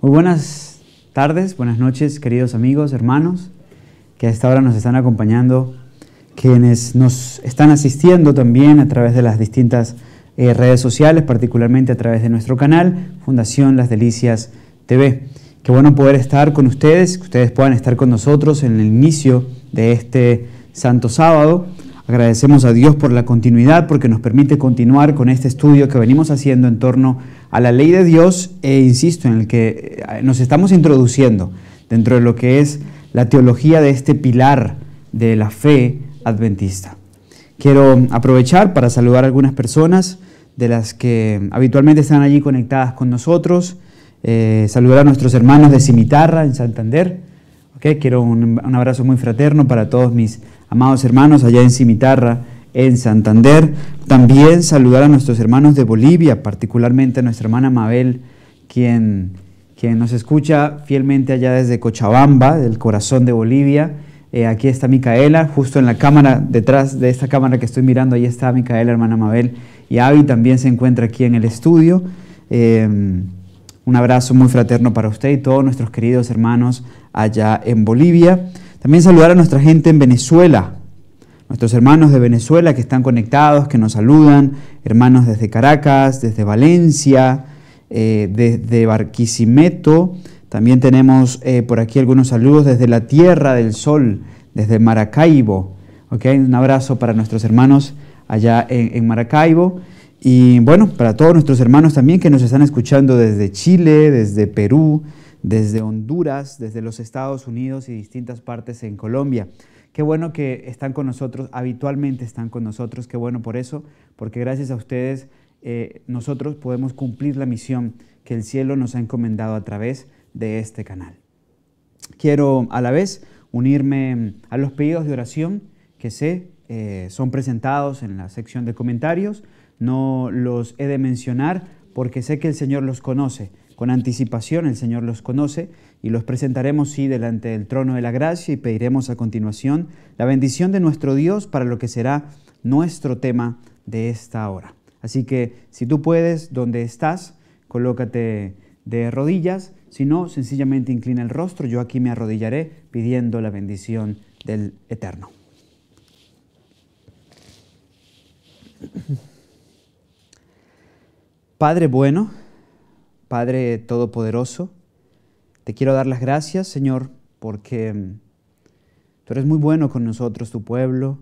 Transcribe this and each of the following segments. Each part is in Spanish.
Muy buenas tardes, buenas noches, queridos amigos, hermanos, que a esta hora nos están acompañando, quienes nos están asistiendo también a través de las distintas eh, redes sociales, particularmente a través de nuestro canal, Fundación Las Delicias TV. Qué bueno poder estar con ustedes, que ustedes puedan estar con nosotros en el inicio de este Santo Sábado, Agradecemos a Dios por la continuidad, porque nos permite continuar con este estudio que venimos haciendo en torno a la ley de Dios e insisto, en el que eh, nos estamos introduciendo dentro de lo que es la teología de este pilar de la fe adventista. Quiero aprovechar para saludar a algunas personas de las que habitualmente están allí conectadas con nosotros, eh, saludar a nuestros hermanos de Cimitarra en Santander, quiero un, abrazo muy fraterno para todos mis amados hermanos allá en Cimitarra, en Santander. También saludar a nuestros hermanos de Bolivia, particularmente a nuestra hermana Mabel, quien, nos escucha fielmente allá desde Cochabamba, del corazón de Bolivia. Eh, aquí está Micaela, justo en la cámara, detrás de esta cámara que estoy mirando, ahí está Micaela, hermana Mabel. Y Avi también se encuentra aquí en el estudio. Eh, un abrazo muy fraterno para usted y todos nuestros queridos hermanos allá en Bolivia. También saludar a nuestra gente en Venezuela, nuestros hermanos de Venezuela que están conectados, que nos saludan, hermanos desde Caracas, desde Valencia, eh, desde Barquisimeto. También tenemos eh, por aquí algunos saludos desde la Tierra del Sol, desde Maracaibo. ¿okay? Un abrazo para nuestros hermanos allá en Maracaibo. Y bueno, para todos nuestros hermanos también que nos están escuchando desde Chile, desde Perú, desde Honduras, desde los Estados Unidos y distintas partes en Colombia. Qué bueno que están con nosotros, habitualmente están con nosotros, qué bueno por eso, porque gracias a ustedes eh, nosotros podemos cumplir la misión que el cielo nos ha encomendado a través de este canal. Quiero a la vez unirme a los pedidos de oración que sé eh, son presentados en la sección de comentarios no los he de mencionar porque sé que el Señor los conoce. Con anticipación el Señor los conoce y los presentaremos, sí, delante del trono de la gracia y pediremos a continuación la bendición de nuestro Dios para lo que será nuestro tema de esta hora. Así que si tú puedes, donde estás, colócate de rodillas, si no, sencillamente inclina el rostro, yo aquí me arrodillaré pidiendo la bendición del Eterno. Padre bueno, Padre Todopoderoso, te quiero dar las gracias, Señor, porque mm, tú eres muy bueno con nosotros, tu pueblo,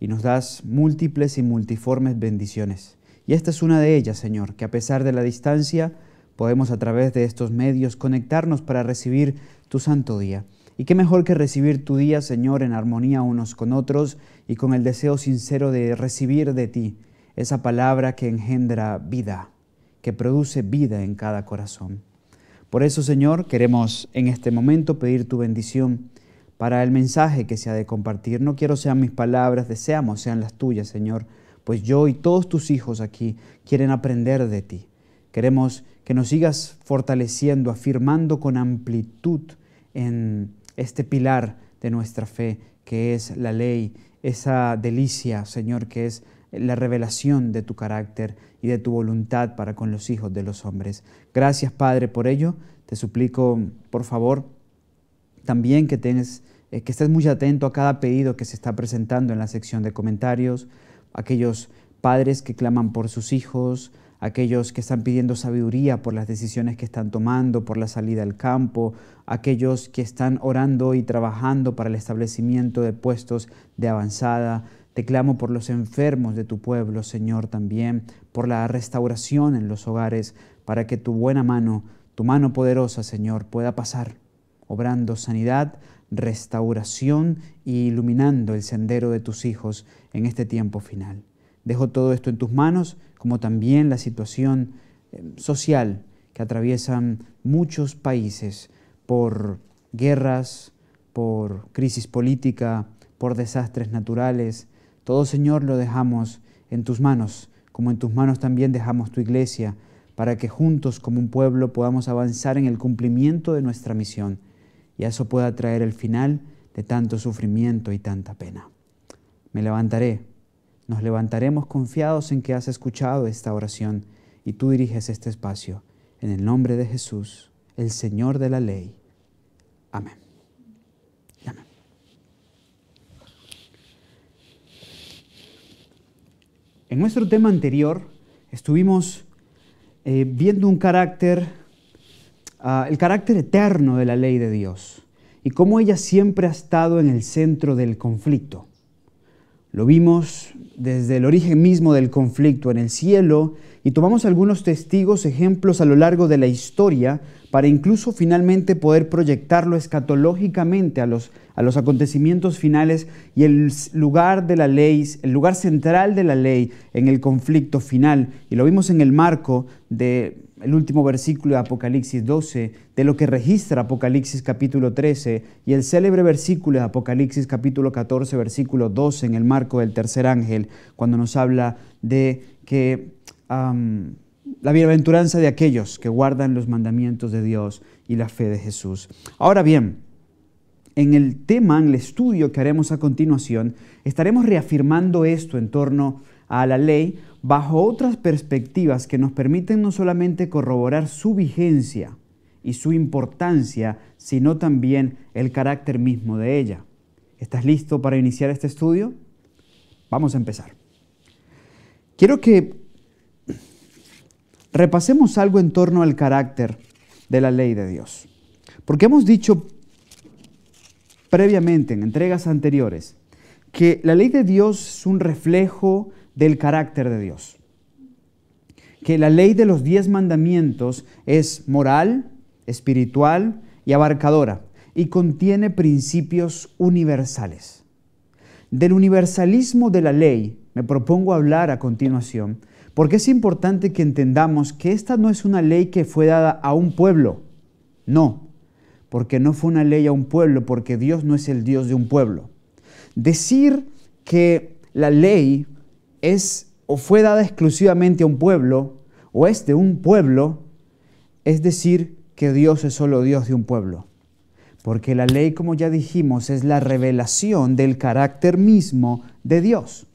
y nos das múltiples y multiformes bendiciones. Y esta es una de ellas, Señor, que a pesar de la distancia, podemos a través de estos medios conectarnos para recibir tu santo día. Y qué mejor que recibir tu día, Señor, en armonía unos con otros y con el deseo sincero de recibir de ti esa palabra que engendra vida que produce vida en cada corazón. Por eso, Señor, queremos en este momento pedir tu bendición para el mensaje que se ha de compartir. No quiero sean mis palabras, deseamos sean las tuyas, Señor, pues yo y todos tus hijos aquí quieren aprender de ti. Queremos que nos sigas fortaleciendo, afirmando con amplitud en este pilar de nuestra fe, que es la ley, esa delicia, Señor, que es la revelación de tu carácter y de tu voluntad para con los hijos de los hombres. Gracias, Padre, por ello. Te suplico, por favor, también que, eh, que estés muy atento a cada pedido que se está presentando en la sección de comentarios, aquellos padres que claman por sus hijos, aquellos que están pidiendo sabiduría por las decisiones que están tomando, por la salida al campo, aquellos que están orando y trabajando para el establecimiento de puestos de avanzada. Te clamo por los enfermos de tu pueblo, Señor, también, por la restauración en los hogares, para que tu buena mano, tu mano poderosa, Señor, pueda pasar, obrando sanidad, restauración e iluminando el sendero de tus hijos en este tiempo final. Dejo todo esto en tus manos, como también la situación eh, social que atraviesan muchos países por guerras, por crisis política, por desastres naturales, todo, Señor, lo dejamos en tus manos, como en tus manos también dejamos tu iglesia, para que juntos como un pueblo podamos avanzar en el cumplimiento de nuestra misión y eso pueda traer el final de tanto sufrimiento y tanta pena. Me levantaré, nos levantaremos confiados en que has escuchado esta oración y tú diriges este espacio. En el nombre de Jesús, el Señor de la ley. Amén. En nuestro tema anterior estuvimos eh, viendo un carácter, ah, el carácter eterno de la ley de Dios y cómo ella siempre ha estado en el centro del conflicto. Lo vimos desde el origen mismo del conflicto en el cielo y tomamos algunos testigos, ejemplos a lo largo de la historia para incluso finalmente poder proyectarlo escatológicamente a los, a los acontecimientos finales y el lugar de la ley, el lugar central de la ley en el conflicto final. Y lo vimos en el marco del último versículo de Apocalipsis 12, de lo que registra Apocalipsis capítulo 13 y el célebre versículo de Apocalipsis capítulo 14, versículo 12, en el marco del tercer ángel, cuando nos habla de que la bienaventuranza de aquellos que guardan los mandamientos de Dios y la fe de Jesús. Ahora bien, en el tema, en el estudio que haremos a continuación, estaremos reafirmando esto en torno a la ley bajo otras perspectivas que nos permiten no solamente corroborar su vigencia y su importancia, sino también el carácter mismo de ella. ¿Estás listo para iniciar este estudio? Vamos a empezar. Quiero que repasemos algo en torno al carácter de la ley de Dios. Porque hemos dicho previamente en entregas anteriores que la ley de Dios es un reflejo del carácter de Dios. Que la ley de los diez mandamientos es moral, espiritual y abarcadora y contiene principios universales. Del universalismo de la ley me propongo hablar a continuación porque es importante que entendamos que esta no es una ley que fue dada a un pueblo. No, porque no fue una ley a un pueblo, porque Dios no es el Dios de un pueblo. Decir que la ley es o fue dada exclusivamente a un pueblo o es de un pueblo, es decir que Dios es solo Dios de un pueblo. Porque la ley, como ya dijimos, es la revelación del carácter mismo de Dios.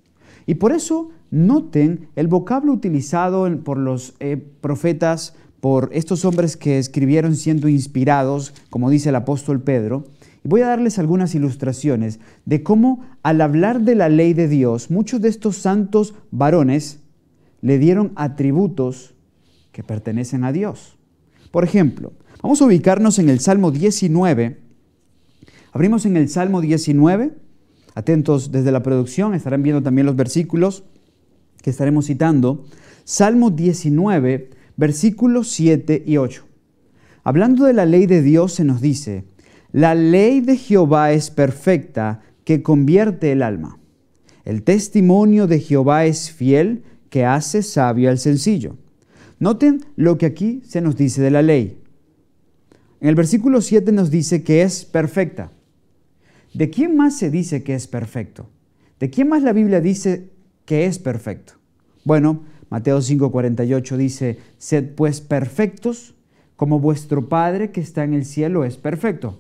Y por eso Noten el vocablo utilizado por los eh, profetas, por estos hombres que escribieron siendo inspirados, como dice el apóstol Pedro. voy a darles algunas ilustraciones de cómo al hablar de la ley de Dios, muchos de estos santos varones le dieron atributos que pertenecen a Dios. Por ejemplo, vamos a ubicarnos en el Salmo 19. Abrimos en el Salmo 19. Atentos desde la producción, estarán viendo también los versículos que estaremos citando, Salmo 19, versículos 7 y 8. Hablando de la ley de Dios se nos dice, la ley de Jehová es perfecta, que convierte el alma. El testimonio de Jehová es fiel, que hace sabio al sencillo. Noten lo que aquí se nos dice de la ley. En el versículo 7 nos dice que es perfecta. ¿De quién más se dice que es perfecto? ¿De quién más la Biblia dice que es perfecto. Bueno, Mateo 5:48 dice, sed pues perfectos como vuestro Padre que está en el cielo es perfecto.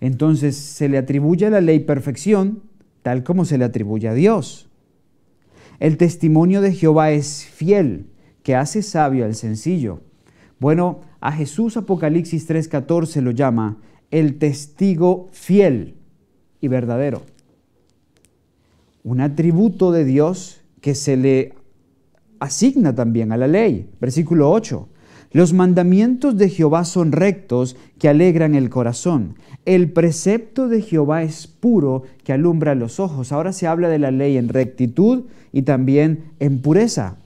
Entonces se le atribuye a la ley perfección tal como se le atribuye a Dios. El testimonio de Jehová es fiel, que hace sabio al sencillo. Bueno, a Jesús Apocalipsis 3:14 lo llama el testigo fiel y verdadero un atributo de Dios que se le asigna también a la ley. Versículo 8. Los mandamientos de Jehová son rectos que alegran el corazón. El precepto de Jehová es puro que alumbra los ojos. Ahora se habla de la ley en rectitud y también en pureza.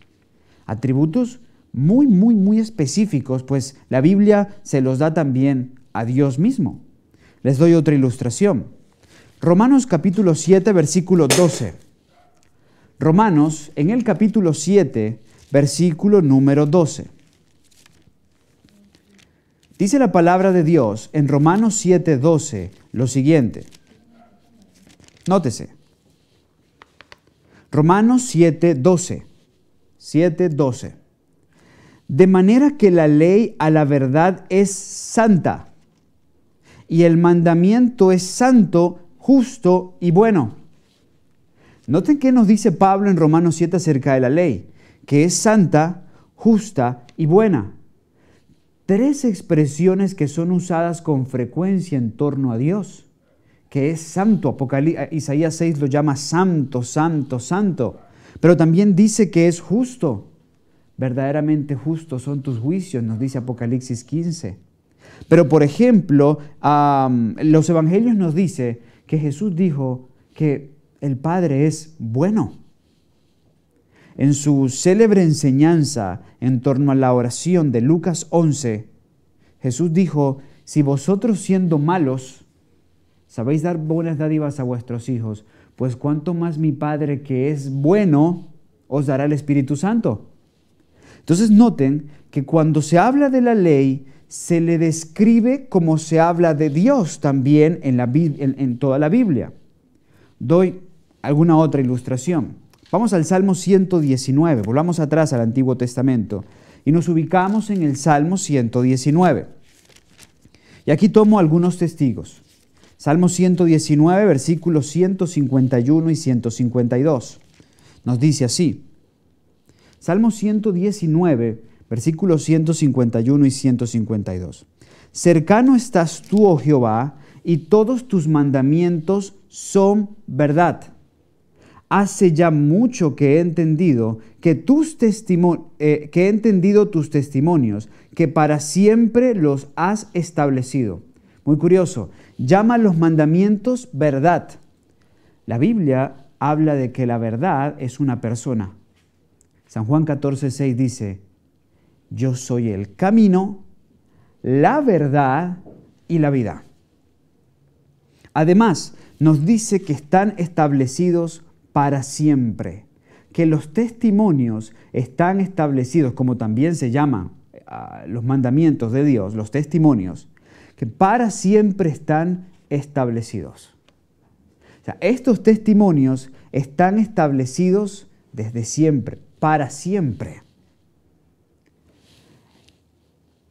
Atributos muy, muy, muy específicos, pues la Biblia se los da también a Dios mismo. Les doy otra ilustración. Romanos capítulo 7, versículo 12. Romanos en el capítulo 7, versículo número 12. Dice la palabra de Dios en Romanos 7, 12 lo siguiente. Nótese. Romanos 7, 12. 7, 12. De manera que la ley a la verdad es santa y el mandamiento es santo justo y bueno. Noten qué nos dice Pablo en Romanos 7 acerca de la ley, que es santa, justa y buena. Tres expresiones que son usadas con frecuencia en torno a Dios, que es santo, Apocalipsis, eh, Isaías 6 lo llama santo, santo, santo, pero también dice que es justo. Verdaderamente justos son tus juicios, nos dice Apocalipsis 15. Pero por ejemplo, los evangelios nos dice que Jesús dijo que el Padre es bueno. En su célebre enseñanza en torno a la oración de Lucas 11, Jesús dijo, si vosotros siendo malos sabéis dar buenas dádivas a vuestros hijos, pues cuanto más mi Padre que es bueno os dará el Espíritu Santo. Entonces noten que cuando se habla de la ley, se le describe como se habla de Dios también en, toda la Biblia. Doy alguna otra ilustración. Vamos al Salmo 119, volvamos atrás al Antiguo Testamento y nos ubicamos en el Salmo 119. Y aquí tomo algunos testigos. Salmo 119, versículos 151 y 152. Nos dice así. Salmo 119 versículos 151 y 152. Cercano estás tú, oh Jehová, y todos tus mandamientos son verdad. Hace ya mucho que he entendido que tus testimonios, eh, que he entendido tus testimonios, que para siempre los has establecido. Muy curioso, llama los mandamientos verdad. La Biblia habla de que la verdad es una persona. San Juan 14, 6 dice, yo soy el camino, la verdad y la vida. Además, nos dice que están establecidos para siempre, que los testimonios están establecidos, como también se llaman ah, los mandamientos de Dios, los testimonios, que para siempre están establecidos. sea, estos testimonios están establecidos desde siempre, para siempre.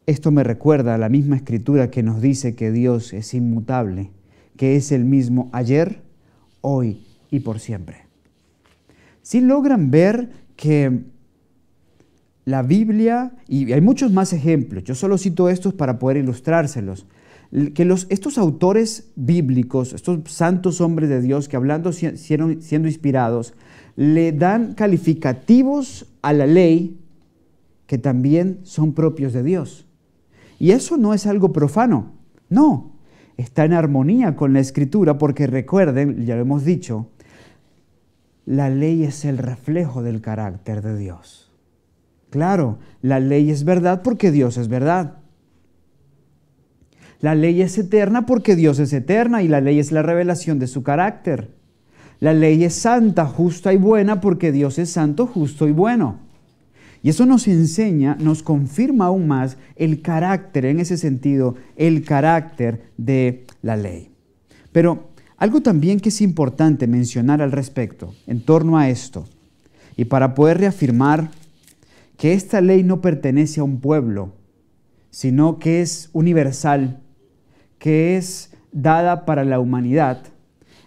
Esto me recuerda a la misma escritura que nos dice que Dios es inmutable, que es el mismo ayer, hoy y por siempre. Si logran ver que la Biblia, y hay muchos más ejemplos, yo solo cito estos para poder ilustrárselos, que estos autores bíblicos, estos santos hombres de Dios que hablando siendo inspirados, le dan calificativos a la ley que también son propios de Dios. Y eso no es algo profano, no, está en armonía con la escritura porque recuerden, ya lo hemos dicho, la ley es el reflejo del carácter de Dios. Claro, la ley es verdad porque Dios es verdad. La ley es eterna porque Dios es eterna y la ley es la revelación de su carácter. La ley es santa, justa y buena porque Dios es santo, justo y bueno. Y eso nos enseña, nos confirma aún más el carácter, en ese sentido, el carácter de la ley. Pero algo también que es importante mencionar al respecto, en torno a esto, y para poder reafirmar que esta ley no pertenece a un pueblo, sino que es universal, que es dada para la humanidad,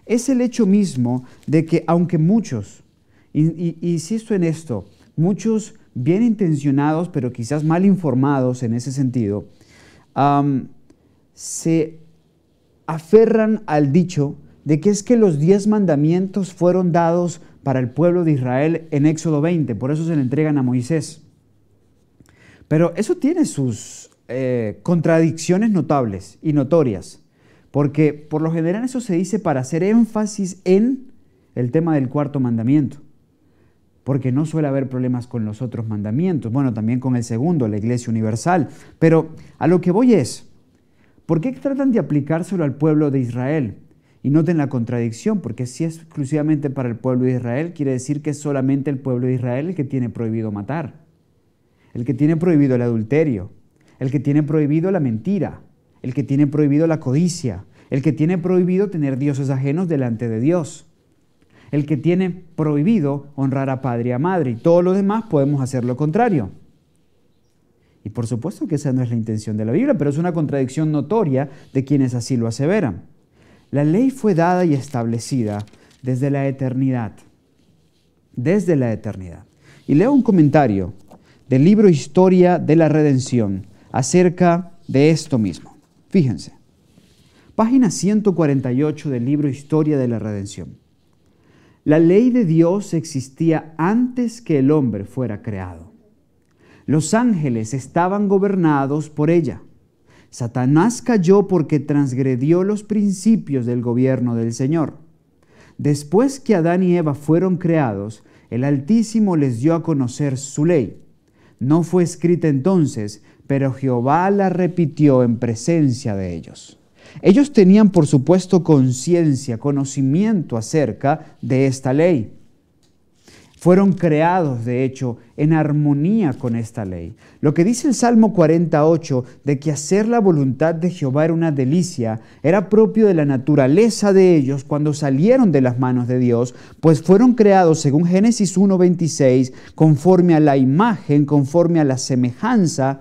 es el hecho mismo de que aunque muchos, y, insisto en esto, muchos bien intencionados, pero quizás mal informados en ese sentido, se aferran al dicho de que es que los diez mandamientos fueron dados para el pueblo de Israel en Éxodo 20, por eso se le entregan a Moisés. Pero eso tiene sus eh, contradicciones notables y notorias, porque por lo general eso se dice para hacer énfasis en el tema del cuarto mandamiento porque no suele haber problemas con los otros mandamientos, bueno, también con el segundo, la iglesia universal, pero a lo que voy es, ¿por qué tratan de aplicárselo al pueblo de Israel? Y noten la contradicción, porque si es exclusivamente para el pueblo de Israel, quiere decir que es solamente el pueblo de Israel el que tiene prohibido matar, el que tiene prohibido el adulterio, el que tiene prohibido la mentira, el que tiene prohibido la codicia, el que tiene prohibido tener dioses ajenos delante de Dios el que tiene prohibido honrar a padre y a madre, y todos los demás podemos hacer lo contrario. Y por supuesto que esa no es la intención de la Biblia, pero es una contradicción notoria de quienes así lo aseveran. La ley fue dada y establecida desde la eternidad, desde la eternidad. Y leo un comentario del libro Historia de la Redención acerca de esto mismo. Fíjense, página 148 del libro Historia de la Redención. La ley de Dios existía antes que el hombre fuera creado. Los ángeles estaban gobernados por ella. Satanás cayó porque transgredió los principios del gobierno del Señor. Después que Adán y Eva fueron creados, el Altísimo les dio a conocer su ley. No fue escrita entonces, pero Jehová la repitió en presencia de ellos. Ellos tenían, por supuesto, conciencia, conocimiento acerca de esta ley. Fueron creados, de hecho, en armonía con esta ley. Lo que dice el Salmo 48 de que hacer la voluntad de Jehová era una delicia, era propio de la naturaleza de ellos cuando salieron de las manos de Dios, pues fueron creados, según Génesis 1.26, conforme a la imagen, conforme a la semejanza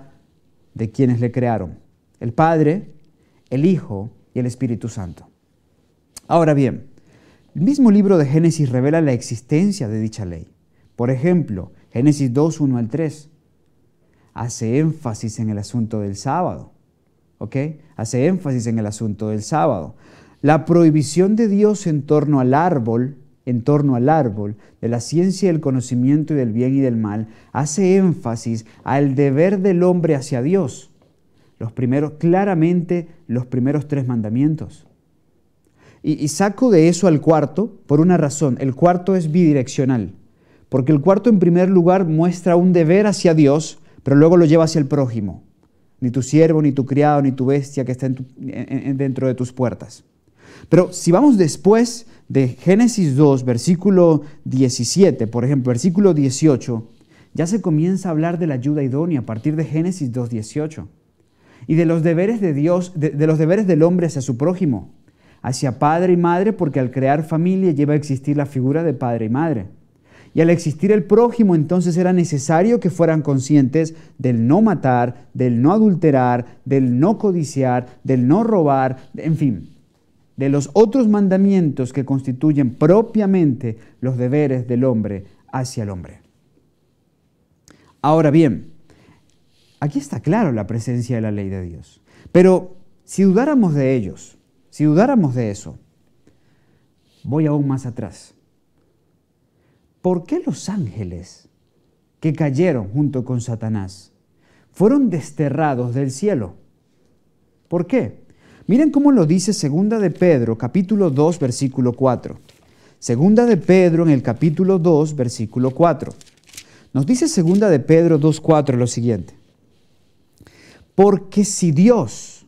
de quienes le crearon. El Padre, el Hijo y el Espíritu Santo. Ahora bien, el mismo libro de Génesis revela la existencia de dicha ley. Por ejemplo, Génesis 2, 1 al 3 hace énfasis en el asunto del sábado. ¿Ok? Hace énfasis en el asunto del sábado. La prohibición de Dios en torno al árbol, en torno al árbol, de la ciencia y del conocimiento y del bien y del mal, hace énfasis al deber del hombre hacia Dios los primeros, claramente los primeros tres mandamientos. Y, saco de eso al cuarto por una razón. El cuarto es bidireccional, porque el cuarto en primer lugar muestra un deber hacia Dios, pero luego lo lleva hacia el prójimo. Ni tu siervo, ni tu criado, ni tu bestia que está dentro de tus puertas. Pero si vamos después de Génesis 2, versículo 17, por ejemplo, versículo 18, ya se comienza a hablar de la ayuda idónea a partir de Génesis 2, 18 y de los deberes de Dios, de, los deberes del hombre hacia su prójimo, hacia padre y madre, porque al crear familia lleva a existir la figura de padre y madre. Y al existir el prójimo, entonces era necesario que fueran conscientes del no matar, del no adulterar, del no codiciar, del no robar, en fin, de los otros mandamientos que constituyen propiamente los deberes del hombre hacia el hombre. Ahora bien, Aquí está claro la presencia de la ley de Dios. Pero si dudáramos de ellos, si dudáramos de eso, voy aún más atrás. ¿Por qué los ángeles que cayeron junto con Satanás fueron desterrados del cielo? ¿Por qué? Miren cómo lo dice Segunda de Pedro, capítulo 2, versículo 4. Segunda de Pedro en el capítulo 2, versículo 4. Nos dice Segunda de Pedro 2, 4 lo siguiente. Porque si Dios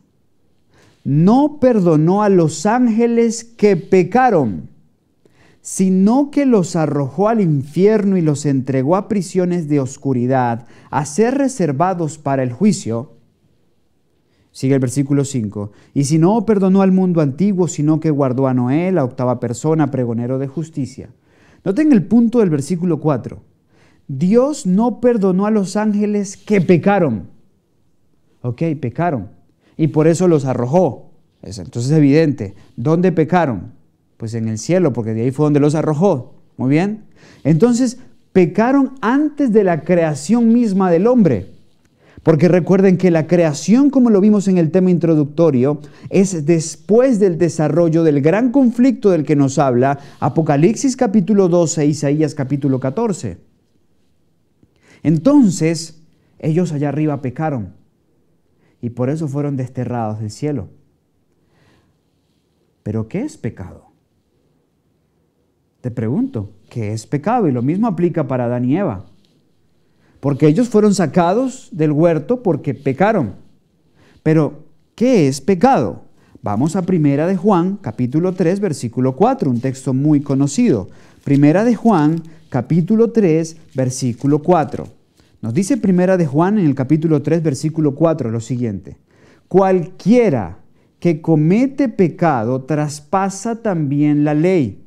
no perdonó a los ángeles que pecaron, sino que los arrojó al infierno y los entregó a prisiones de oscuridad, a ser reservados para el juicio, Sigue el versículo 5. Y si no perdonó al mundo antiguo, sino que guardó a Noé, la octava persona, pregonero de justicia. Noten el punto del versículo 4. Dios no perdonó a los ángeles que pecaron. Ok, pecaron. Y por eso los arrojó. Entonces es evidente. ¿Dónde pecaron? Pues en el cielo, porque de ahí fue donde los arrojó. Muy bien. Entonces, pecaron antes de la creación misma del hombre. Porque recuerden que la creación, como lo vimos en el tema introductorio, es después del desarrollo del gran conflicto del que nos habla Apocalipsis capítulo 12, e Isaías capítulo 14. Entonces, ellos allá arriba pecaron y por eso fueron desterrados del cielo. Pero ¿qué es pecado? Te pregunto, ¿qué es pecado? Y lo mismo aplica para Adán y Eva. Porque ellos fueron sacados del huerto porque pecaron. Pero, ¿qué es pecado? Vamos a Primera de Juan, capítulo 3, versículo 4, un texto muy conocido. Primera de Juan, capítulo 3, versículo 4. Nos dice Primera de Juan en el capítulo 3, versículo 4 lo siguiente. Cualquiera que comete pecado traspasa también la ley,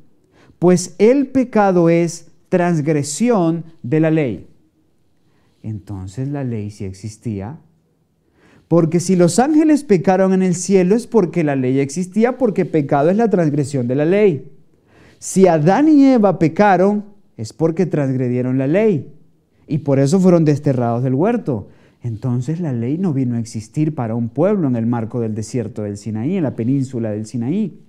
pues el pecado es transgresión de la ley. Entonces la ley sí existía. Porque si los ángeles pecaron en el cielo es porque la ley existía, porque pecado es la transgresión de la ley. Si Adán y Eva pecaron es porque transgredieron la ley y por eso fueron desterrados del huerto. Entonces la ley no vino a existir para un pueblo en el marco del desierto del Sinaí, en la península del Sinaí.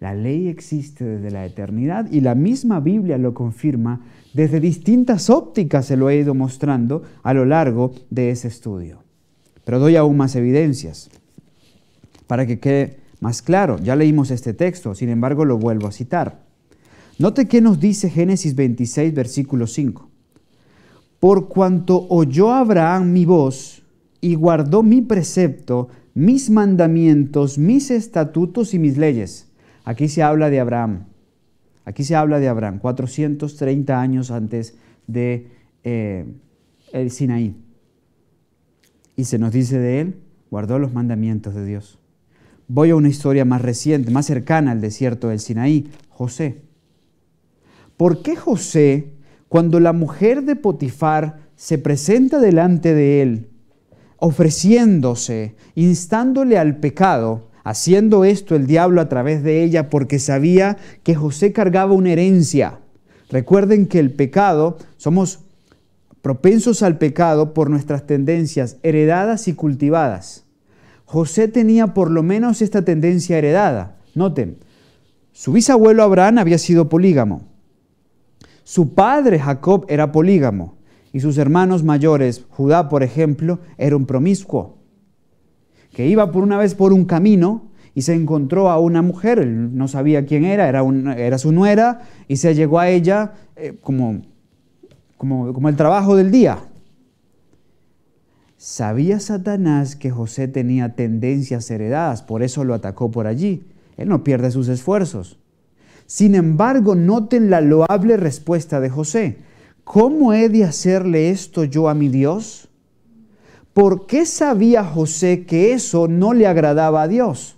La ley existe desde la eternidad y la misma Biblia lo confirma desde distintas ópticas, se lo he ido mostrando a lo largo de ese estudio. Pero doy aún más evidencias para que quede más claro. Ya leímos este texto, sin embargo lo vuelvo a citar. Note qué nos dice Génesis 26, versículo 5. Por cuanto oyó Abraham mi voz y guardó mi precepto, mis mandamientos, mis estatutos y mis leyes. Aquí se habla de Abraham. Aquí se habla de Abraham, 430 años antes de eh, el Sinaí. Y se nos dice de él, guardó los mandamientos de Dios. Voy a una historia más reciente, más cercana al desierto del Sinaí, José. ¿por qué José, cuando la mujer de Potifar se presenta delante de él, ofreciéndose, instándole al pecado, haciendo esto el diablo a través de ella porque sabía que José cargaba una herencia? Recuerden que el pecado, somos propensos al pecado por nuestras tendencias heredadas y cultivadas. José tenía por lo menos esta tendencia heredada. Noten, su bisabuelo Abraham había sido polígamo. Su padre Jacob era polígamo y sus hermanos mayores, Judá por ejemplo, era un promiscuo, que iba por una vez por un camino y se encontró a una mujer, él no sabía quién era, era, su nuera, y se llegó a ella eh, como, como, como el trabajo del día. Sabía Satanás que José tenía tendencias heredadas, por eso lo atacó por allí. Él no pierde sus esfuerzos. Sin embargo, noten la loable respuesta de José. ¿Cómo he de hacerle esto yo a mi Dios? ¿Por qué sabía José que eso no le agradaba a Dios?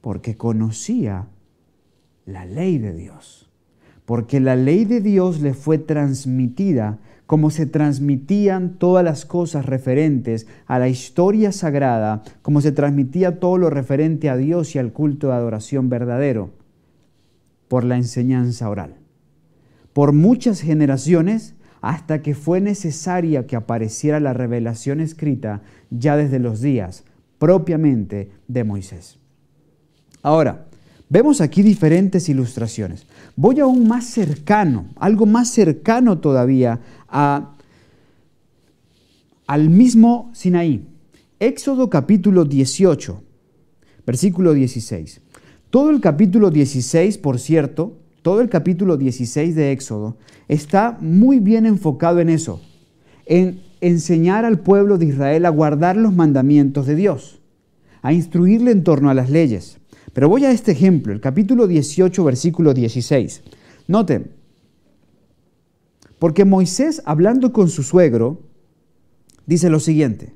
Porque conocía la ley de Dios, porque la ley de Dios le fue transmitida como se transmitían todas las cosas referentes a la historia sagrada, como se transmitía todo lo referente a Dios y al culto de adoración verdadero, por la enseñanza oral, por muchas generaciones, hasta que fue necesaria que apareciera la revelación escrita ya desde los días propiamente de Moisés. Ahora, Vemos aquí diferentes ilustraciones. Voy a aún más cercano, algo más cercano todavía al mismo Sinaí. Éxodo capítulo 18, versículo 16. Todo el capítulo 16, por cierto, todo el capítulo 16 de Éxodo está muy bien enfocado en eso, en enseñar al pueblo de Israel a guardar los mandamientos de Dios, a instruirle en torno a las leyes. Pero voy a este ejemplo, el capítulo 18, versículo 16. Noten, porque Moisés, hablando con su suegro, dice lo siguiente,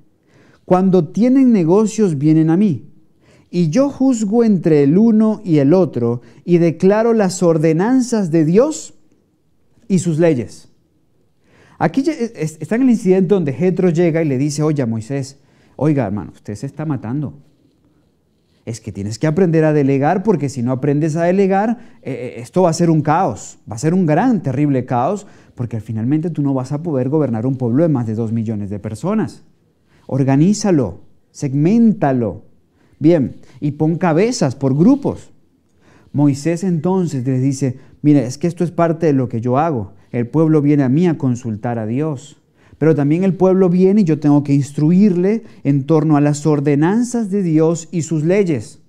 cuando tienen negocios vienen a mí, y yo juzgo entre el uno y el otro, y declaro las ordenanzas de Dios y sus leyes. Aquí está en el incidente donde Jetro llega y le dice, oye Moisés, oiga hermano, usted se está matando. Es que tienes que aprender a delegar porque si no aprendes a delegar, eh, eh, esto va a ser un caos, va a ser un gran, terrible caos porque finalmente tú no vas a poder gobernar un pueblo de más de dos millones de personas. Organízalo, segmentalo. Bien, y pon cabezas por grupos. Moisés entonces les dice, mire, es que esto es parte de lo que yo hago. El pueblo viene a mí a consultar a Dios. Pero también el pueblo viene y yo tengo que instruirle en torno a las ordenanzas de Dios y sus leyes.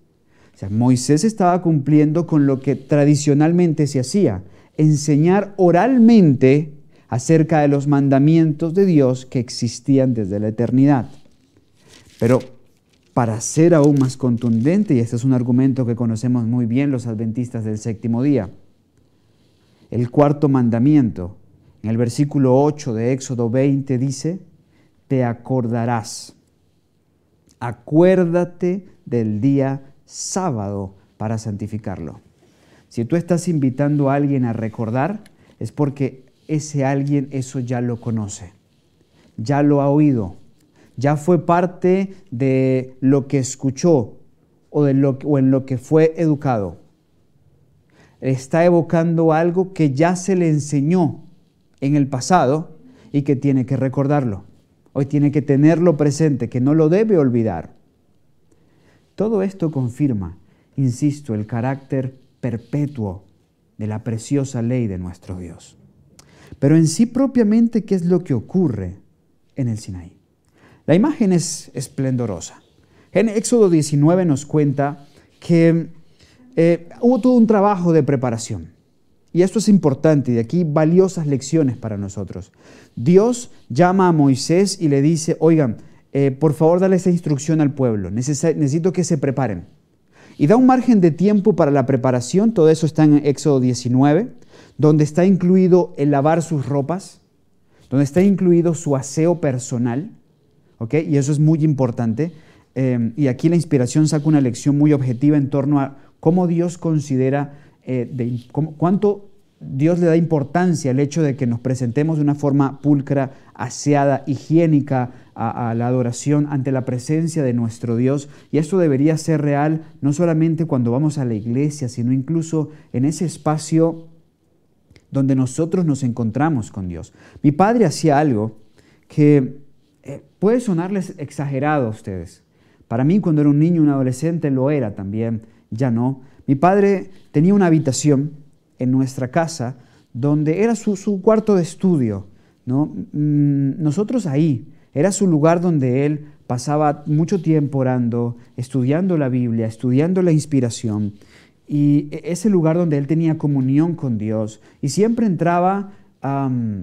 O sea, Moisés estaba cumpliendo con lo que tradicionalmente se hacía, enseñar oralmente acerca de los mandamientos de Dios que existían desde la eternidad. Pero para ser aún más contundente, y este es un argumento que conocemos muy bien los adventistas del séptimo día, el cuarto mandamiento, en el versículo 8 de Éxodo 20 dice, te acordarás, acuérdate del día sábado para santificarlo. Si tú estás invitando a alguien a recordar, es porque ese alguien eso ya lo conoce, ya lo ha oído, ya fue parte de lo que escuchó o, de lo, o en lo que fue educado. Está evocando algo que ya se le enseñó en el pasado y que tiene que recordarlo. Hoy tiene que tenerlo presente, que no lo debe olvidar. Todo esto confirma, insisto, el carácter perpetuo de la preciosa ley de nuestro Dios. Pero en sí propiamente, ¿qué es lo que ocurre en el Sinaí? La imagen es esplendorosa. En Éxodo 19 nos cuenta que eh, hubo todo un trabajo de preparación. Y esto es importante, y de aquí valiosas lecciones para nosotros. Dios llama a Moisés y le dice, oigan, eh, por favor dale esa instrucción al pueblo, necesito que se preparen y da un margen de tiempo para la preparación, todo eso está en Éxodo 19, donde está incluido el lavar sus ropas, donde está incluido su aseo personal, ¿ok? Y eso es muy importante. Em, y aquí la inspiración saca una lección muy objetiva en torno a cómo Dios considera eh, de, cuánto Dios le da importancia al hecho de que nos presentemos de una forma pulcra, aseada, higiénica a, la adoración ante la presencia de nuestro Dios. Y esto debería ser real no solamente cuando vamos a la iglesia, sino incluso en ese espacio donde nosotros nos encontramos con Dios. Mi padre hacía algo que eh, puede sonarles exagerado a ustedes. Para mí cuando era un niño, un adolescente, lo era también, ya no. Mi padre tenía una habitación en nuestra casa, donde era su, cuarto de estudio. ¿no? Mm, nosotros ahí, era su lugar donde él pasaba mucho tiempo orando, estudiando la Biblia, estudiando la inspiración. Y e, ese lugar donde él tenía comunión con Dios. Y siempre entraba, no,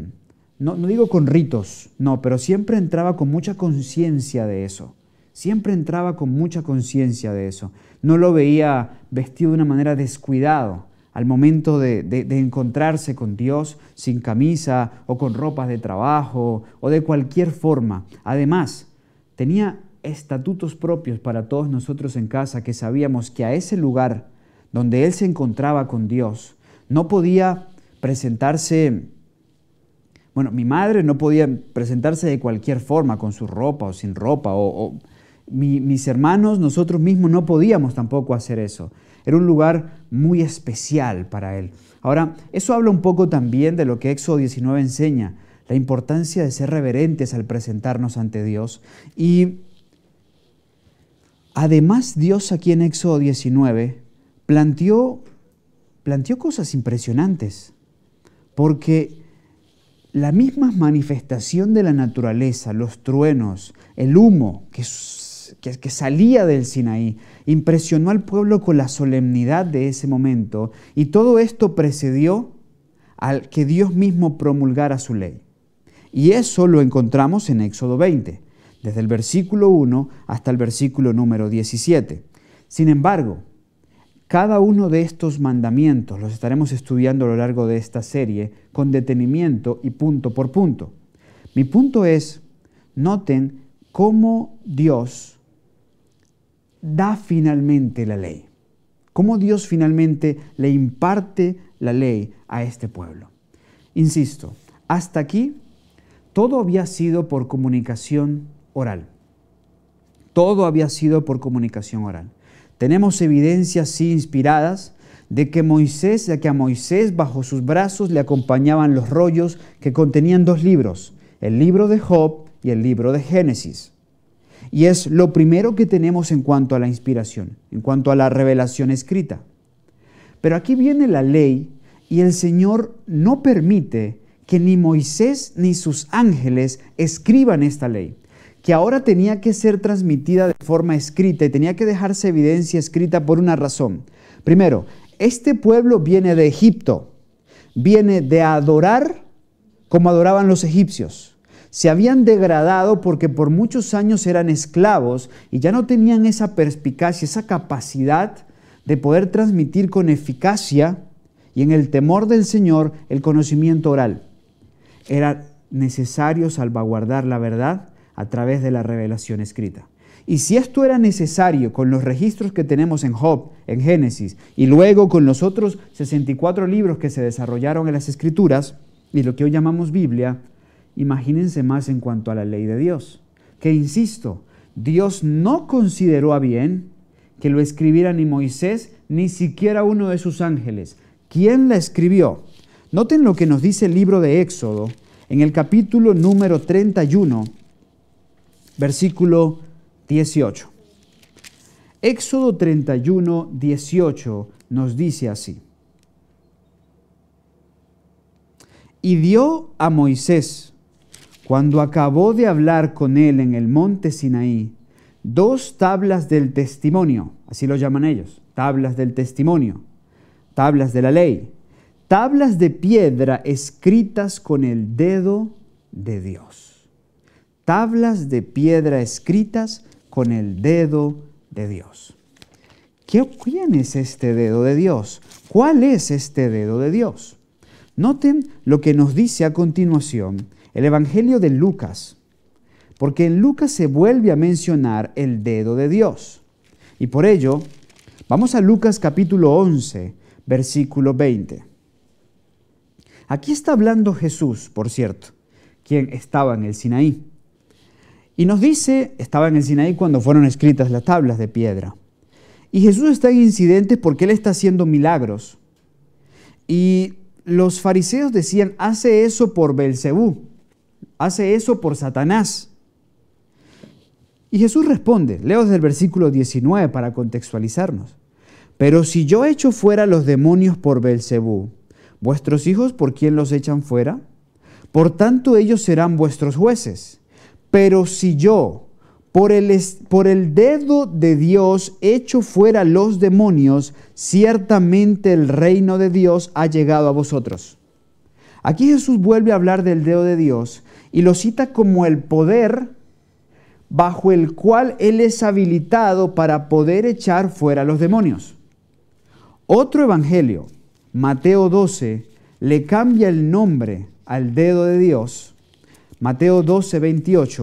no digo con ritos, no, pero siempre entraba con mucha conciencia de eso. Siempre entraba con mucha conciencia de eso. No lo veía vestido de una manera descuidado, al momento de, encontrarse con Dios sin camisa o con ropas de trabajo o de cualquier forma. Además, tenía estatutos propios para todos nosotros en casa que sabíamos que a ese lugar donde él se encontraba con Dios no podía presentarse, bueno, mi madre no podía presentarse de cualquier forma, con su ropa o sin ropa, o, mis hermanos, nosotros mismos no podíamos tampoco hacer eso. Era un lugar muy especial para él. Ahora, eso habla un poco también de lo que Éxodo 19 enseña, la importancia de ser reverentes al presentarnos ante Dios. Y además Dios aquí en Éxodo 19 planteó, planteó cosas impresionantes, porque la misma manifestación de la naturaleza, los truenos, el humo que que, que salía del Sinaí, impresionó al pueblo con la solemnidad de ese momento y todo esto precedió al que Dios mismo promulgara su ley. Y eso lo encontramos en Éxodo 20, desde el versículo 1 hasta el versículo número 17. Sin embargo, cada uno de estos mandamientos los estaremos estudiando a lo largo de esta serie con detenimiento y punto por punto. Mi punto es, noten cómo Dios da finalmente la ley? ¿Cómo Dios finalmente le imparte la ley a este pueblo? Insisto, hasta aquí todo había sido por comunicación oral. Todo había sido por comunicación oral. Tenemos evidencias sí inspiradas de que Moisés, de que a Moisés bajo sus brazos le acompañaban los rollos que contenían dos libros, el libro de Job y el libro de Génesis. Y es lo primero que tenemos en cuanto a la inspiración, en cuanto a la revelación escrita. Pero aquí viene la ley y el Señor no permite que ni Moisés ni sus ángeles escriban esta ley, que ahora tenía que ser transmitida de forma escrita y tenía que dejarse evidencia escrita por una razón. Primero, este pueblo viene de Egipto, viene de adorar como adoraban los egipcios se habían degradado porque por muchos años eran esclavos y ya no tenían esa perspicacia, esa capacidad de poder transmitir con eficacia y en el temor del Señor el conocimiento oral. Era necesario salvaguardar la verdad a través de la revelación escrita. Y si esto era necesario con los registros que tenemos en Job, en Génesis, y luego con los otros 64 libros que se desarrollaron en las Escrituras y lo que hoy llamamos Biblia, Imagínense más en cuanto a la ley de Dios, que insisto, Dios no consideró a bien que lo escribiera ni Moisés, ni siquiera uno de sus ángeles. ¿Quién la escribió? Noten lo que nos dice el libro de Éxodo, en el capítulo número 31, versículo 18. Éxodo 31, 18 nos dice así. Y dio a Moisés cuando acabó de hablar con él en el monte Sinaí, dos tablas del testimonio, así lo llaman ellos, tablas del testimonio, tablas de la ley, tablas de piedra escritas con el dedo de Dios. Tablas de piedra escritas con el dedo de Dios. ¿Quién es este dedo de Dios? ¿Cuál es este dedo de Dios? Noten lo que nos dice a continuación el Evangelio de Lucas, porque en Lucas se vuelve a mencionar el dedo de Dios. Y por ello, vamos a Lucas capítulo 11, versículo 20. Aquí está hablando Jesús, por cierto, quien estaba en el Sinaí. Y nos dice, estaba en el Sinaí cuando fueron escritas las tablas de piedra. Y Jesús está en incidentes porque él está haciendo milagros. Y los fariseos decían, hace eso por Belcebú, hace eso por Satanás. Y Jesús responde, leo desde el versículo 19 para contextualizarnos. Pero si yo echo fuera los demonios por Belcebú, vuestros hijos por quién los echan fuera? Por tanto ellos serán vuestros jueces. Pero si yo por el, por el dedo de Dios echo fuera los demonios, ciertamente el reino de Dios ha llegado a vosotros. Aquí Jesús vuelve a hablar del dedo de Dios, y lo cita como el poder bajo el cual Él es habilitado para poder echar fuera a los demonios. Otro evangelio, Mateo 12, le cambia el nombre al dedo de Dios, Mateo 12, 28,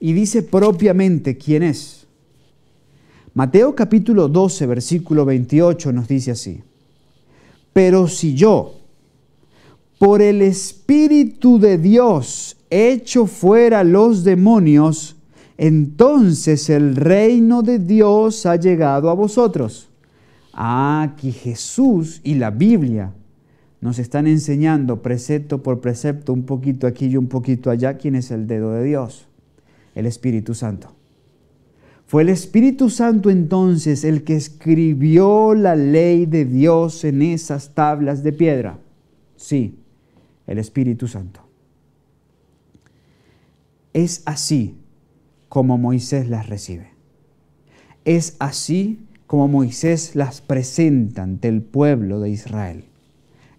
y dice propiamente quién es. Mateo capítulo 12, versículo 28 nos dice así, pero si yo, por el Espíritu de Dios hecho fuera los demonios, entonces el reino de Dios ha llegado a vosotros. Ah, Jesús y la Biblia nos están enseñando precepto por precepto, un poquito aquí y un poquito allá, quién es el dedo de Dios, el Espíritu Santo. Fue el Espíritu Santo entonces el que escribió la ley de Dios en esas tablas de piedra. Sí, Espíritu Santo. Es así como Moisés las recibe. Es así como Moisés las presenta ante el pueblo de Israel,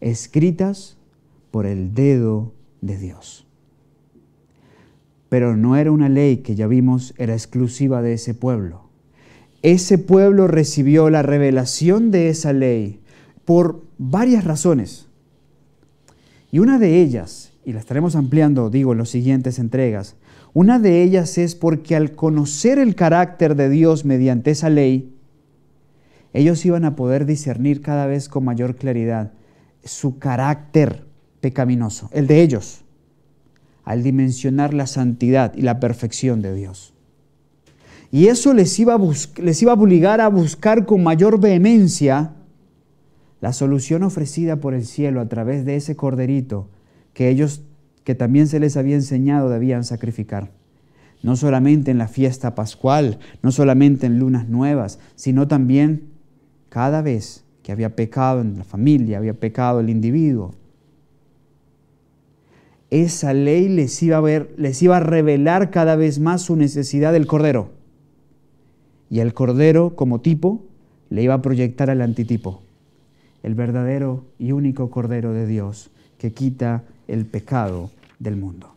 escritas por el dedo de Dios. Pero no era una ley que ya vimos era exclusiva de ese pueblo. Ese pueblo recibió la revelación de esa ley por varias razones. Y una de ellas, y la estaremos ampliando, digo, en las siguientes entregas, una de ellas es porque al conocer el carácter de Dios mediante esa ley, ellos iban a poder discernir cada vez con mayor claridad su carácter pecaminoso, el de ellos, al dimensionar la santidad y la perfección de Dios. Y eso les iba a, les iba a obligar a buscar con mayor vehemencia la solución ofrecida por el cielo a través de ese corderito que ellos que también se les había enseñado debían sacrificar. No solamente en la fiesta pascual, no solamente en lunas nuevas, sino también cada vez que había pecado en la familia, había pecado el individuo. Esa ley les iba a, ver, les iba a revelar cada vez más su necesidad del cordero. Y el cordero como tipo le iba a proyectar al antitipo el verdadero y único Cordero de Dios que quita el pecado del mundo.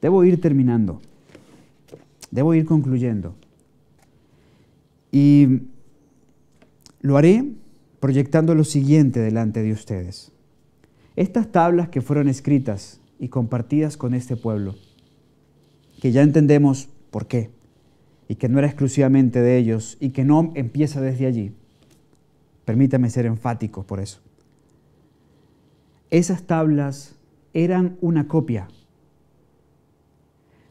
Debo ir terminando, debo ir concluyendo. Y lo haré proyectando lo siguiente delante de ustedes. Estas tablas que fueron escritas y compartidas con este pueblo, que ya entendemos por qué, y que no era exclusivamente de ellos, y que no empieza desde allí, Permítame ser enfático por eso. Esas tablas eran una copia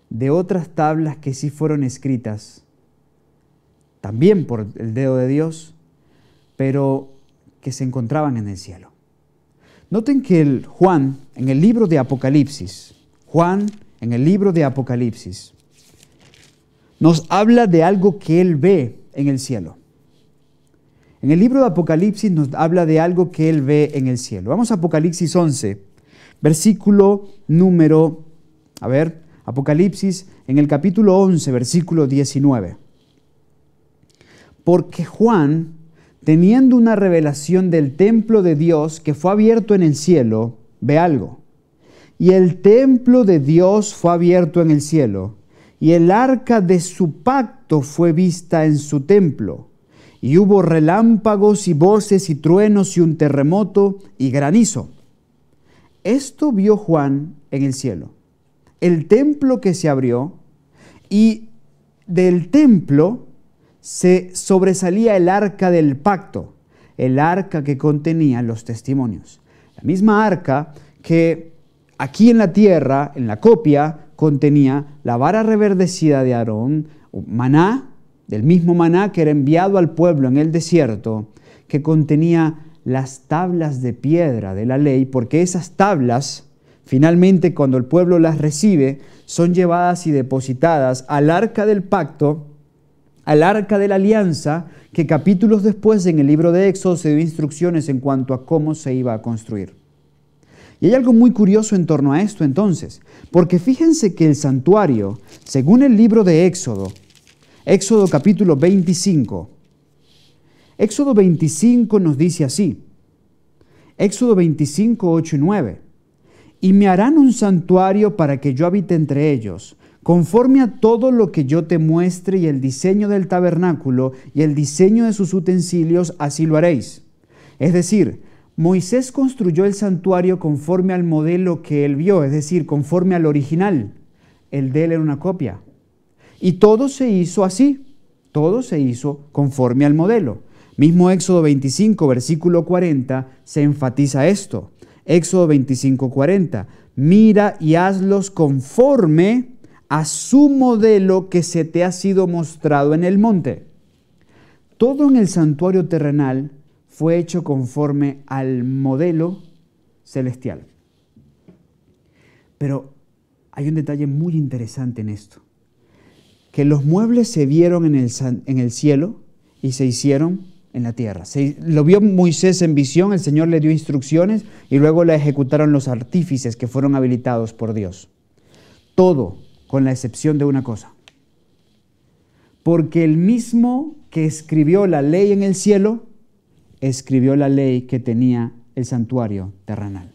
de otras tablas que sí fueron escritas, también por el dedo de Dios, pero que se encontraban en el cielo. Noten que el Juan, en el libro de Apocalipsis, Juan, en el libro de Apocalipsis, nos habla de algo que él ve en el cielo. En el libro de Apocalipsis nos habla de algo que él ve en el cielo. Vamos a Apocalipsis 11, versículo número, a ver, Apocalipsis en el capítulo 11, versículo 19. Porque Juan, teniendo una revelación del templo de Dios que fue abierto en el cielo, ve algo. Y el templo de Dios fue abierto en el cielo, y el arca de su pacto fue vista en su templo y hubo relámpagos y voces y truenos y un terremoto y granizo. Esto vio Juan en el cielo. El templo que se abrió y del templo se sobresalía el arca del pacto, el arca que contenía los testimonios. La misma arca que aquí en la tierra, en la copia, contenía la vara reverdecida de Aarón, maná, del mismo maná que era enviado al pueblo en el desierto, que contenía las tablas de piedra de la ley, porque esas tablas, finalmente cuando el pueblo las recibe, son llevadas y depositadas al arca del pacto, al arca de la alianza, que capítulos después en el libro de Éxodo se dio instrucciones en cuanto a cómo se iba a construir. Y hay algo muy curioso en torno a esto entonces, porque fíjense que el santuario, según el libro de Éxodo, Éxodo capítulo 25. Éxodo 25 nos dice así. Éxodo 25, 8 y 9. Y me harán un santuario para que yo habite entre ellos, conforme a todo lo que yo te muestre y el diseño del tabernáculo y el diseño de sus utensilios, así lo haréis. Es decir, Moisés construyó el santuario conforme al modelo que él vio, es decir, conforme al original. El de él era una copia, y todo se hizo así, todo se hizo conforme al modelo. Mismo Éxodo 25, versículo 40, se enfatiza esto. Éxodo 25, 40, mira y hazlos conforme a su modelo que se te ha sido mostrado en el monte. Todo en el santuario terrenal fue hecho conforme al modelo celestial. Pero hay un detalle muy interesante en esto que los muebles se vieron en el, cielo y se hicieron en la tierra. lo vio Moisés en visión, el Señor le dio instrucciones y luego la ejecutaron los artífices que fueron habilitados por Dios. Todo con la excepción de una cosa. Porque el mismo que escribió la ley en el cielo, escribió la ley que tenía el santuario terrenal.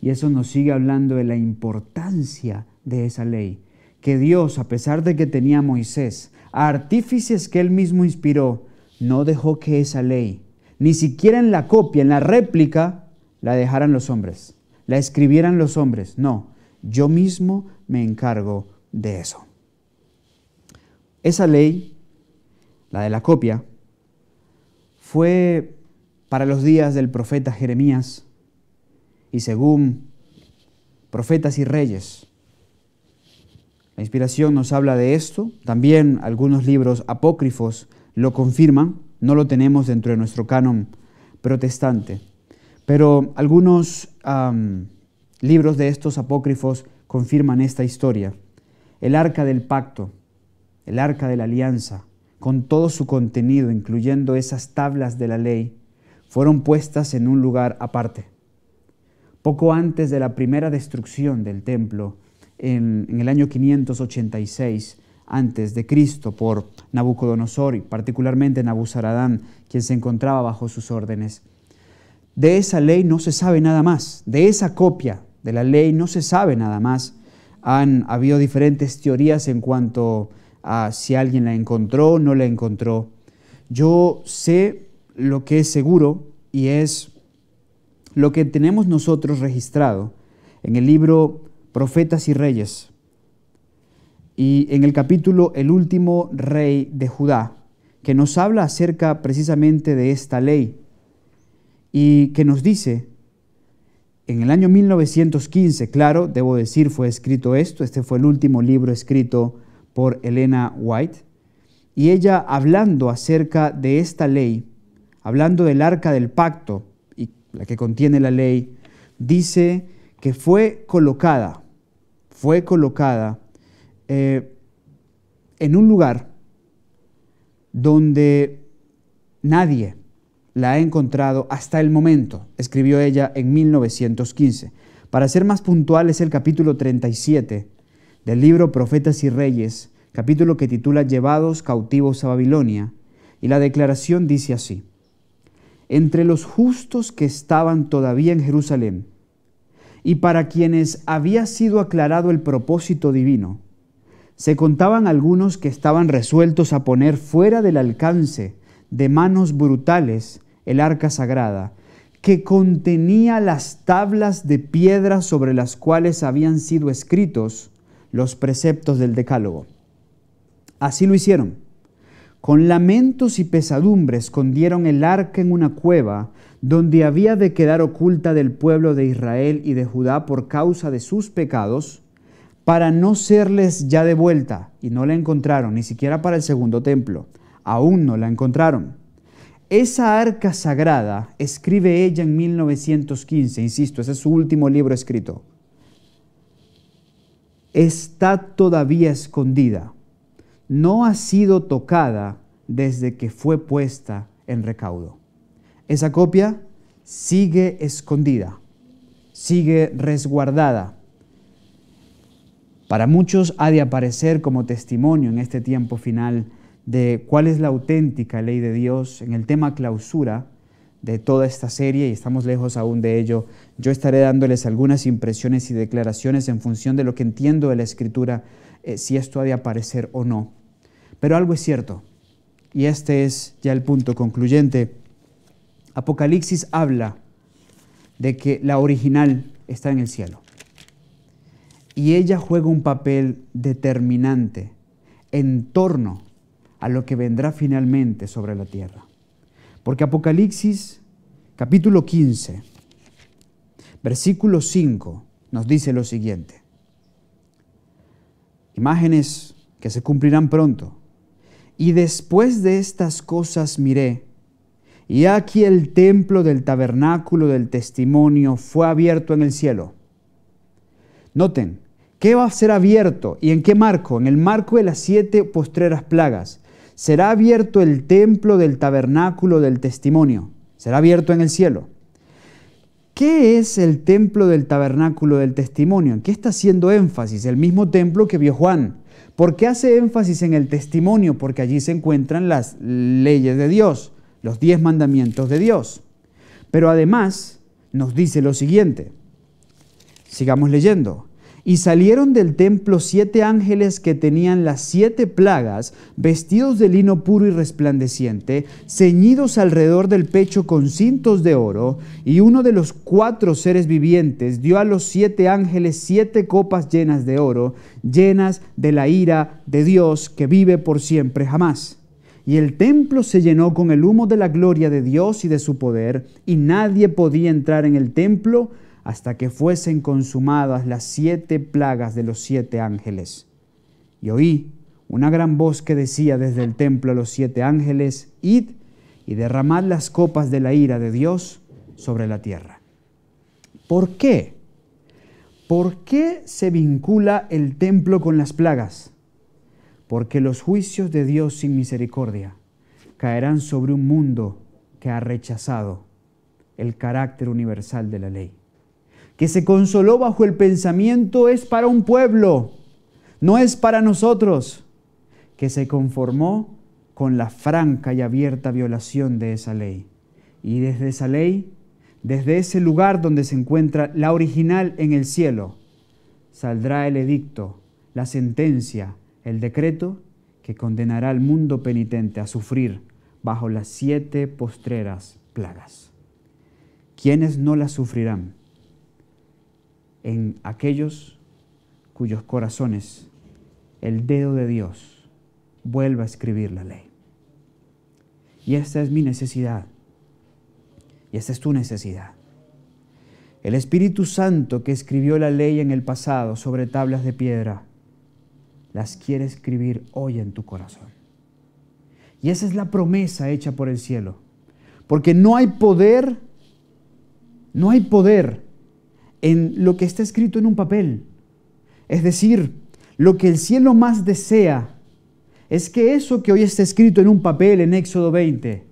Y eso nos sigue hablando de la importancia de esa ley que Dios, a pesar de que tenía a Moisés, a artífices que él mismo inspiró, no dejó que esa ley, ni siquiera en la copia, en la réplica, la dejaran los hombres, la escribieran los hombres. No, yo mismo me encargo de eso. Esa ley, la de la copia, fue para los días del profeta Jeremías y según profetas y reyes, la inspiración nos habla de esto, también algunos libros apócrifos lo confirman, no lo tenemos dentro de nuestro canon protestante, pero algunos libros de estos apócrifos confirman esta historia. El arca del pacto, el arca de la alianza, con todo su contenido, incluyendo esas tablas de la ley, fueron puestas en un lugar aparte. Poco antes de la primera destrucción del templo, en, el año 586 antes de Cristo por Nabucodonosor y particularmente Nabuzaradán, quien se encontraba bajo sus órdenes. De esa ley no se sabe nada más, de esa copia de la ley no se sabe nada más. Han habido diferentes teorías en cuanto a si alguien la encontró o no la encontró. Yo sé lo que es seguro y es lo que tenemos nosotros registrado en el libro profetas y reyes. Y en el capítulo El último rey de Judá, que nos habla acerca precisamente de esta ley y que nos dice, en el año 1915, claro, debo decir, fue escrito esto, este fue el último libro escrito por Elena White, y ella hablando acerca de esta ley, hablando del arca del pacto, y la que contiene la ley, dice que fue colocada, fue colocada eh, en un lugar donde nadie la ha encontrado hasta el momento, escribió ella en 1915. Para ser más puntual, es el capítulo 37 del libro Profetas y Reyes, capítulo que titula Llevados cautivos a Babilonia, y la declaración dice así, Entre los justos que estaban todavía en Jerusalén, y para quienes había sido aclarado el propósito divino, se contaban algunos que estaban resueltos a poner fuera del alcance de manos brutales el arca sagrada, que contenía las tablas de piedra sobre las cuales habían sido escritos los preceptos del Decálogo. Así lo hicieron. Con lamentos y pesadumbre escondieron el arca en una cueva donde había de quedar oculta del pueblo de Israel y de Judá por causa de sus pecados, para no serles ya devuelta, y no la encontraron, ni siquiera para el segundo templo, aún no la encontraron. Esa arca sagrada escribe ella en 1915, insisto, ese es su último libro escrito. Está todavía escondida, no ha sido tocada desde que fue puesta en recaudo. Esa copia sigue escondida, sigue resguardada. Para muchos ha de aparecer como testimonio en este tiempo final de cuál es la auténtica ley de Dios en el tema clausura de toda esta serie y estamos lejos aún de ello. Yo estaré dándoles algunas impresiones y declaraciones en función de lo que entiendo de la escritura, eh, si esto ha de aparecer o no. Pero algo es cierto, y este es ya el punto concluyente. Apocalipsis habla de que la original está en el cielo. Y ella juega un papel determinante en torno a lo que vendrá finalmente sobre la tierra. Porque Apocalipsis capítulo 15, versículo 5 nos dice lo siguiente. Imágenes que se cumplirán pronto. Y después de estas cosas miré, y aquí el templo del tabernáculo del testimonio fue abierto en el cielo. Noten, ¿qué va a ser abierto y en qué marco? En el marco de las siete postreras plagas. Será abierto el templo del tabernáculo del testimonio. Será abierto en el cielo. ¿Qué es el templo del tabernáculo del testimonio? ¿En qué está haciendo énfasis? El mismo templo que vio Juan. ¿Por qué hace énfasis en el testimonio? Porque allí se encuentran las leyes de Dios los diez mandamientos de Dios. Pero además nos dice lo siguiente. Sigamos leyendo. Y salieron del templo siete ángeles que tenían las siete plagas, vestidos de lino puro y resplandeciente, ceñidos alrededor del pecho con cintos de oro, y uno de los cuatro seres vivientes dio a los siete ángeles siete copas llenas de oro, llenas de la ira de Dios que vive por siempre jamás y el templo se llenó con el humo de la gloria de Dios y de su poder, y nadie podía entrar en el templo hasta que fuesen consumadas las siete plagas de los siete ángeles. Y oí una gran voz que decía desde el templo a los siete ángeles, id y derramad las copas de la ira de Dios sobre la tierra. ¿Por qué? ¿Por qué se vincula el templo con las plagas? porque los juicios de Dios sin misericordia caerán sobre un mundo que ha rechazado el carácter universal de la ley. Que se consoló bajo el pensamiento es para un pueblo, no es para nosotros, que se conformó con la franca y abierta violación de esa ley. Y desde esa ley, desde ese lugar donde se encuentra la original en el cielo, saldrá el edicto, la sentencia, el decreto que condenará al mundo penitente a sufrir bajo las siete postreras plagas. ¿Quiénes no las sufrirán? En aquellos cuyos corazones el dedo de Dios vuelva a escribir la ley. Y esta es mi necesidad. Y esta es tu necesidad. El Espíritu Santo que escribió la ley en el pasado sobre tablas de piedra las quiere escribir hoy en tu corazón. Y esa es la promesa hecha por el cielo. Porque no hay poder, no hay poder en lo que está escrito en un papel. Es decir, lo que el cielo más desea es que eso que hoy está escrito en un papel en Éxodo 20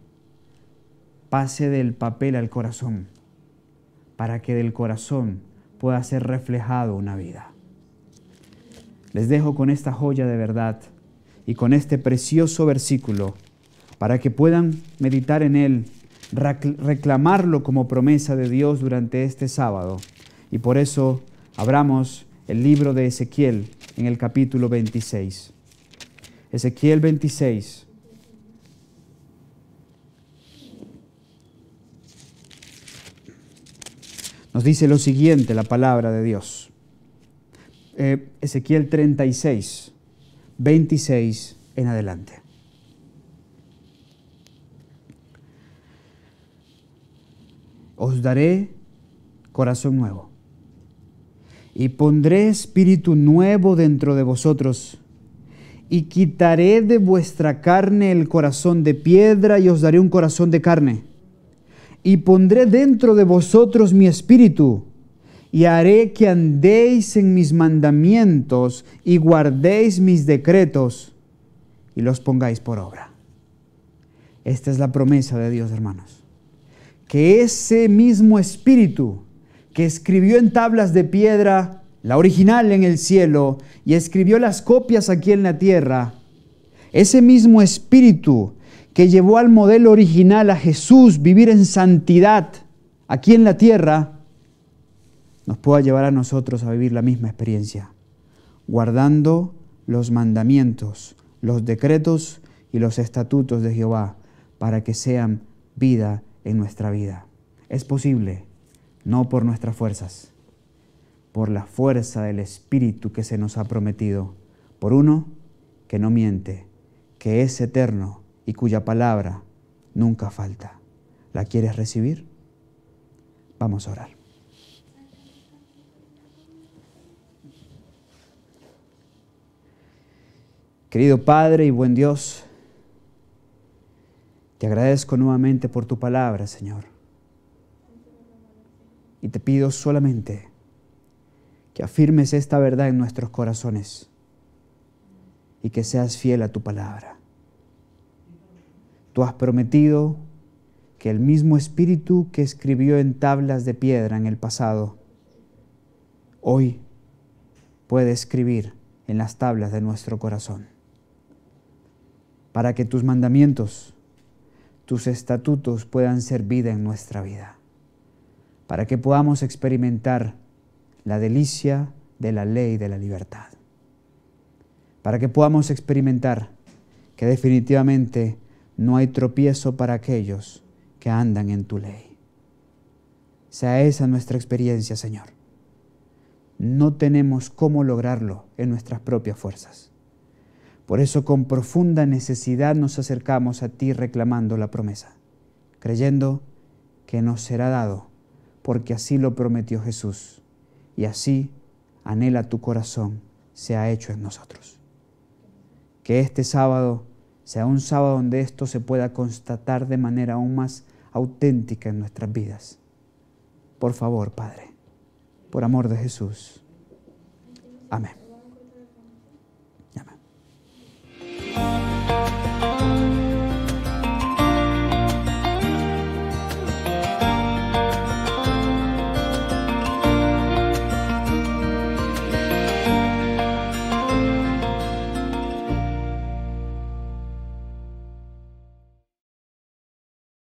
pase del papel al corazón, para que del corazón pueda ser reflejado una vida. Les dejo con esta joya de verdad y con este precioso versículo para que puedan meditar en él, reclamarlo como promesa de Dios durante este sábado. Y por eso abramos el libro de Ezequiel en el capítulo 26. Ezequiel 26. Nos dice lo siguiente la palabra de Dios. Eh, Ezequiel 36, 26 en adelante. Os daré corazón nuevo y pondré espíritu nuevo dentro de vosotros y quitaré de vuestra carne el corazón de piedra y os daré un corazón de carne y pondré dentro de vosotros mi espíritu y haré que andéis en mis mandamientos y guardéis mis decretos y los pongáis por obra. Esta es la promesa de Dios, hermanos. Que ese mismo espíritu que escribió en tablas de piedra la original en el cielo y escribió las copias aquí en la tierra, ese mismo espíritu que llevó al modelo original a Jesús vivir en santidad aquí en la tierra, nos pueda llevar a nosotros a vivir la misma experiencia, guardando los mandamientos, los decretos y los estatutos de Jehová, para que sean vida en nuestra vida. Es posible, no por nuestras fuerzas, por la fuerza del Espíritu que se nos ha prometido, por uno que no miente, que es eterno y cuya palabra nunca falta. ¿La quieres recibir? Vamos a orar. Querido Padre y buen Dios, te agradezco nuevamente por tu palabra, Señor. Y te pido solamente que afirmes esta verdad en nuestros corazones y que seas fiel a tu palabra. Tú has prometido que el mismo espíritu que escribió en tablas de piedra en el pasado, hoy puede escribir en las tablas de nuestro corazón para que tus mandamientos, tus estatutos puedan ser vida en nuestra vida, para que podamos experimentar la delicia de la ley de la libertad, para que podamos experimentar que definitivamente no hay tropiezo para aquellos que andan en tu ley. Sea esa nuestra experiencia, Señor. No tenemos cómo lograrlo en nuestras propias fuerzas por eso con profunda necesidad nos acercamos a ti reclamando la promesa, creyendo que nos será dado, porque así lo prometió Jesús, y así anhela tu corazón se ha hecho en nosotros. Que este sábado sea un sábado donde esto se pueda constatar de manera aún más auténtica en nuestras vidas. Por favor, Padre, por amor de Jesús. Amén. Thank you.